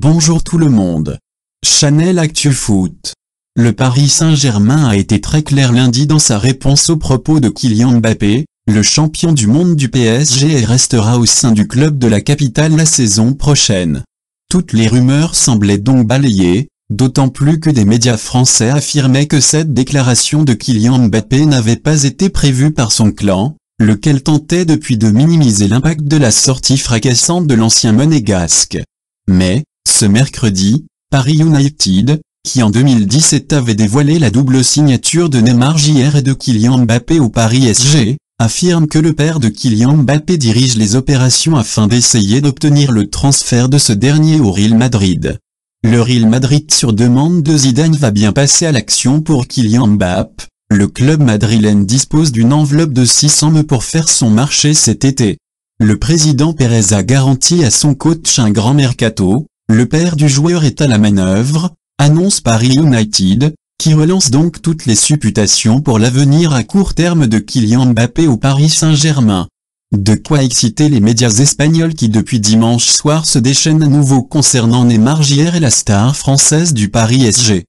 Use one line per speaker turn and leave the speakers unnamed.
Bonjour tout le monde. Chanel Actu Foot. Le Paris Saint-Germain a été très clair lundi dans sa réponse aux propos de Kylian Mbappé, le champion du monde du PSG et restera au sein du club de la capitale la saison prochaine. Toutes les rumeurs semblaient donc balayées, d'autant plus que des médias français affirmaient que cette déclaration de Kylian Mbappé n'avait pas été prévue par son clan, lequel tentait depuis de minimiser l'impact de la sortie fracassante de l'ancien monégasque. Mais, ce mercredi, Paris United, qui en 2017 avait dévoilé la double signature de Neymar JR et de Kylian Mbappé au Paris SG, affirme que le père de Kylian Mbappé dirige les opérations afin d'essayer d'obtenir le transfert de ce dernier au Real Madrid. Le Real Madrid sur demande de Zidane va bien passer à l'action pour Kylian Mbappé. Le club madrilène dispose d'une enveloppe de 600 me pour faire son marché cet été. Le président Pérez a garanti à son coach un grand mercato, le père du joueur est à la manœuvre, annonce Paris United, qui relance donc toutes les supputations pour l'avenir à court terme de Kylian Mbappé au Paris Saint-Germain. De quoi exciter les médias espagnols qui depuis dimanche soir se déchaînent à nouveau concernant Neymar Gier et la star française du Paris SG.